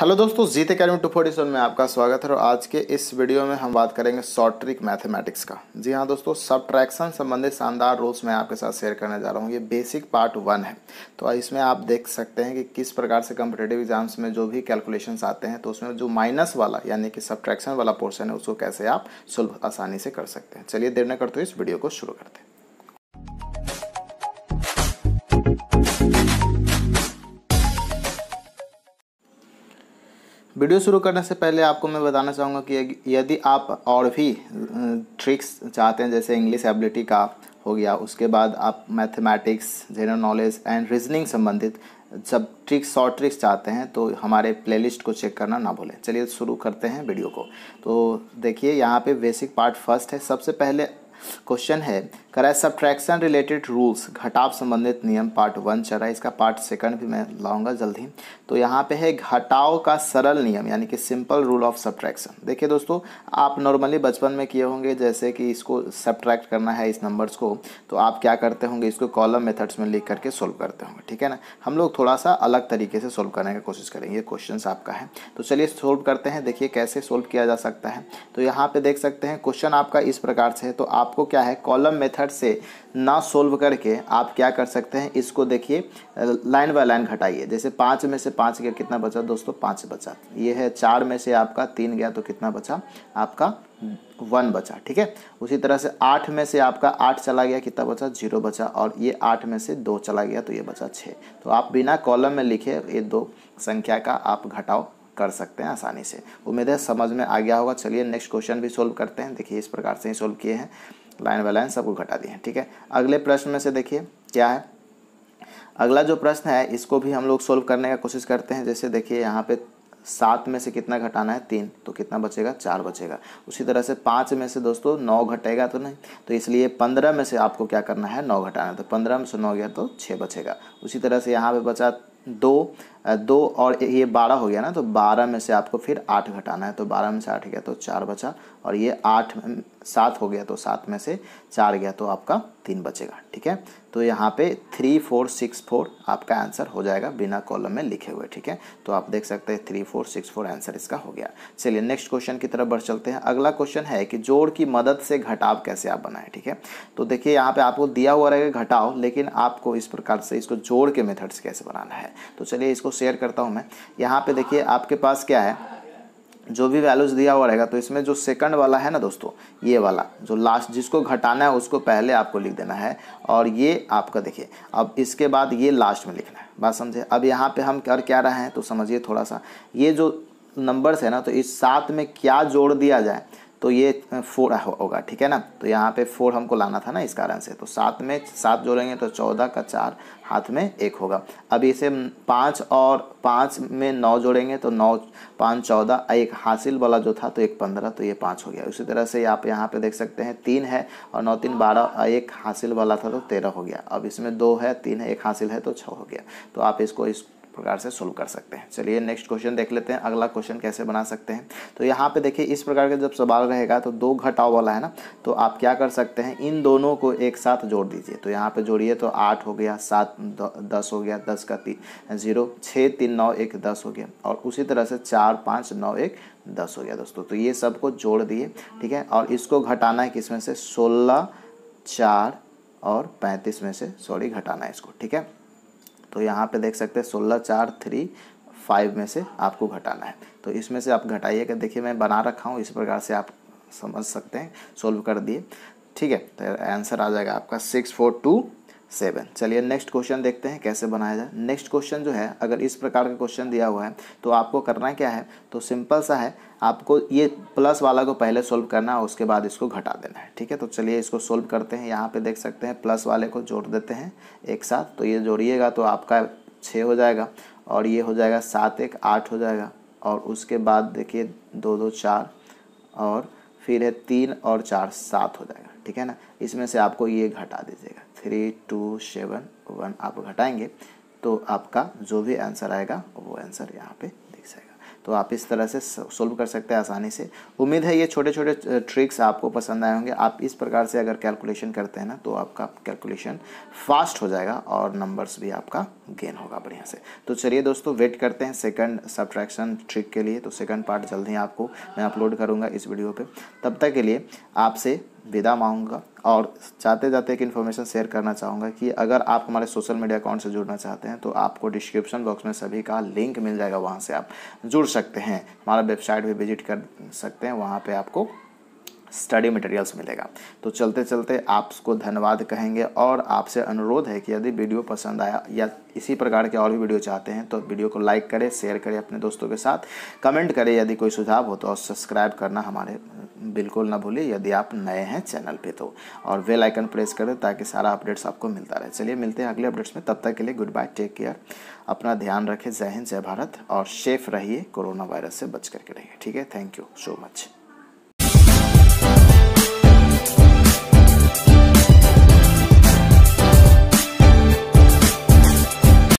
hello दोस्तों Jeet academy two forty seven में आपका स्वागत है और आज के इस वीडियो में हम बात करेंगे शॉर्ट ट्रिक मैथमेटिक्स का जी हाँ दोस्तों सब्ट्रैक्शन संबंधित शानदार रूल्स मैं आपके साथ शेयर करने जा रहा हूँ ये बेसिक पार्ट वन है तो इसमें आप देख सकते हैं कि किस प्रकार से कम्पिटेटिव एग्जाम्स में जो भी कैलकुलेशन आते हैं तो उसमें जो माइनस वाला यानी कि सब्ट्रैक्शन वाला पोर्सन है उसको कैसे आप सुलभ आसानी से कर सकते हैं चलिए देर न करते हुए इस वीडियो को शुरू करते हैं वीडियो शुरू करने से पहले आपको मैं बताना चाहूँगा कि यदि आप और भी ट्रिक्स चाहते हैं जैसे इंग्लिश एबिलिटी का हो गया उसके बाद आप mathematics general knowledge and reasoning संबंधित सब ट्रिक्स शॉर्ट ट्रिक्स चाहते हैं तो हमारे प्लेलिस्ट को चेक करना ना भूलें चलिए शुरू करते हैं वीडियो को तो देखिए यहाँ पे बेसिक पार्ट फर्स्ट है सबसे पहले क्वेश्चन है कराए सब्ट्रैक्शन रिलेटेड रूल्स घटाव संबंधित नियम पार्ट वन चल रहा है इसका पार्ट सेकंड भी मैं लाऊंगा जल्द ही तो यहाँ पे है घटाव का सरल नियम यानी कि सिंपल रूल ऑफ सब्ट्रैक्शन देखिए दोस्तों आप नॉर्मली बचपन में किए होंगे जैसे कि इसको सब्ट्रैक्ट करना है इस नंबर्स को तो आप क्या करते होंगे इसको कॉलम मेथड्स में लिख करके सोल्व करते होंगे ठीक है ना हम लोग थोड़ा सा अलग तरीके से सोल्व करने की कोशिश करेंगे क्वेश्चन आपका है तो चलिए सोल्व करते हैं देखिए कैसे सोल्व किया जा सकता है तो यहाँ पर देख सकते हैं क्वेश्चन आपका इस प्रकार से है तो आपको क्या है कॉलम मेथड मेथड से ना सोल्व करके आप क्या कर सकते हैं इसको देखिए लाइन बाय लाइन घटाइए जैसे पाँच में से पाँच गया कितना बचा दोस्तों पाँच बचा ये है चार में से आपका तीन गया तो कितना बचा आपका वन बचा ठीक है उसी तरह से आठ में से आपका आठ चला गया कितना बचा जीरो बचा और ये आठ में से दो चला गया तो ये बचा छः तो आप बिना कॉलम में लिखे ये दो संख्या का आप घटाओ कर सकते हैं आसानी से उम्मीद है समझ में आ गया होगा चलिए नेक्स्ट क्वेश्चन भी सोल्व करते हैं देखिए इस प्रकार से ही सोल्व किए हैं लाइन बाय लाइन सबको घटा दिए ठीक है अगले प्रश्न में से देखिए क्या है अगला जो प्रश्न है इसको भी हम लोग सोल्व करने का कोशिश करते हैं जैसे देखिए यहाँ पे सात में से कितना घटाना है तीन तो कितना बचेगा चार बचेगा उसी तरह से पाँच में से दोस्तों नौ घटेगा तो नहीं तो इसलिए पंद्रह में से आपको क्या करना है नौ घटाना है तो पंद्रह में से नौ गया तो छः बचेगा उसी तरह से यहाँ पे बचा दो दो और ये बारह हो गया ना तो बारह में से आपको फिर आठ घटाना है तो बारह में से आठ गया तो चार बचा और ये आठ सात हो गया तो सात में से चार गया तो आपका तीन बचेगा ठीक है तो यहाँ पे थ्री फोर सिक्स फोर आपका आंसर हो जाएगा बिना कॉलम में लिखे हुए ठीक है तो आप देख सकते हैं three four six four answer इसका हो गया चलिए नेक्स्ट क्वेश्चन की तरफ बढ़ चलते हैं अगला क्वेश्चन है कि जोड़ की मदद से घटाव कैसे आप बनाएं ठीक है तो देखिए यहाँ पे आपको दिया हुआ रहेगा घटाओ लेकिन आपको इस प्रकार से इसको जोड़ के मेथड कैसे बनाना है तो चलिए इसको शेयर करता हूँ मैं यहाँ पे देखिए आपके पास क्या है जो भी वैल्यूज़ दिया हुआ रहेगा तो इसमें जो सेकंड वाला है ना दोस्तों ये वाला जो लास्ट जिसको घटाना है उसको पहले आपको लिख देना है और ये आपका देखिए अब इसके बाद ये लास्ट में लिखना है बात समझे अब यहाँ पे हम कर क्या रहे हैं तो समझिए थोड़ा सा ये जो नंबर्स है ना तो इस सात में क्या जोड़ दिया जाए तो ये फोर होगा ठीक है ना तो यहाँ पे फोर हमको लाना था ना इस कारण से तो सात में सात जोड़ेंगे तो चौदह का चार हाथ में एक होगा अब इसे पाँच और पाँच में नौ जोड़ेंगे तो नौ पाँच चौदह एक हासिल वाला जो था तो एक पंद्रह तो ये पाँच हो गया उसी तरह से आप यहाँ पे देख सकते हैं तीन है और नौ तीन बारह एक हासिल वाला था तो तेरह हो गया अब इसमें दो है तीन है एक हासिल है तो छः हो गया तो आप इसको इस प्रकार से सोल्व कर सकते हैं चलिए नेक्स्ट क्वेश्चन देख लेते हैं अगला क्वेश्चन कैसे बना सकते हैं तो यहाँ पे देखिए इस प्रकार का जब सवाल रहेगा तो दो घटाव वाला है ना तो आप क्या कर सकते हैं इन दोनों को एक साथ जोड़ दीजिए तो यहाँ पे जोड़िए तो आठ हो गया सात दस हो गया दस का तीन जीरो छः तीन नौ एक दस हो गया और उसी तरह से चार पाँच नौ एक दस हो गया दोस्तों तो ये सबको जोड़ दिए ठीक है और इसको घटाना है किसमें से सोलह चार और पैंतीस में से सॉरी घटाना है इसको ठीक है तो यहाँ पे देख सकते हैं सोलह चार थ्री फाइव में से आपको घटाना है तो इसमें से आप घटाइएगा देखिए मैं बना रखा हूँ इस प्रकार से आप समझ सकते हैं सोल्व कर दिए ठीक है तो आंसर आ जाएगा आपका सिक्स फोर टू सेवन चलिए नेक्स्ट क्वेश्चन देखते हैं कैसे बनाया जाए नेक्स्ट क्वेश्चन जो है अगर इस प्रकार का क्वेश्चन दिया हुआ है तो आपको करना क्या है तो सिंपल सा है आपको ये प्लस वाला को पहले सोल्व करना है उसके बाद इसको घटा देना है ठीक है तो चलिए इसको सोल्व करते हैं यहाँ पे देख सकते हैं प्लस वाले को जोड़ देते हैं एक साथ तो ये जोड़िएगा तो आपका छः हो जाएगा और ये हो जाएगा सात एक आठ हो जाएगा और उसके बाद देखिए दो दो चार और फिर है तीन और चार सात हो जाएगा ठीक है ना इसमें से आपको ये घटा दीजिएगा थ्री टू सेवन वन आप घटाएंगे तो आपका जो भी आंसर आएगा वो आंसर यहाँ पे दिख जाएगा तो आप इस तरह से सोल्व कर सकते हैं आसानी से उम्मीद है ये छोटे छोटे ट्रिक्स आपको पसंद आए होंगे आप इस प्रकार से अगर कैलकुलेशन करते हैं ना तो आपका कैलकुलेशन फास्ट हो जाएगा और नंबर्स भी आपका गेन होगा बढ़िया से तो चलिए दोस्तों वेट करते हैं सेकंड सब्ट्रैक्शन ट्रिक के लिए तो सेकंड पार्ट जल्द ही आपको मैं अपलोड करूँगा इस वीडियो पर तब तक के लिए आपसे विदा मांगूंगा और जाते जाते एक इन्फॉर्मेशन शेयर करना चाहूँगा कि अगर आप हमारे सोशल मीडिया अकाउंट से जुड़ना चाहते हैं तो आपको डिस्क्रिप्शन बॉक्स में सभी का लिंक मिल जाएगा वहाँ से आप जुड़ सकते हैं हमारा वेबसाइट भी विजिट कर सकते हैं वहाँ पर आपको स्टडी मटेरियल्स मिलेगा तो चलते चलते आपको धन्यवाद कहेंगे और आपसे अनुरोध है कि यदि वीडियो पसंद आया या इसी प्रकार के और भी वीडियो चाहते हैं तो वीडियो को लाइक करें शेयर करें अपने दोस्तों के साथ कमेंट करें यदि कोई सुझाव हो तो और सब्सक्राइब करना हमारे बिल्कुल ना भूलिए यदि आप नए हैं चैनल पे तो और वेल आइकन प्रेस करें ताकि सारा अपडेट्स आपको मिलता रहे चलिए मिलते हैं अगले अपडेट्स में तब तक के लिए गुड बाय टेक केयर अपना ध्यान रखें जय हिंद जय भारत और सेफ रहिए कोरोना वायरस से बच करके रहिए ठीक है थैंक यू सो मच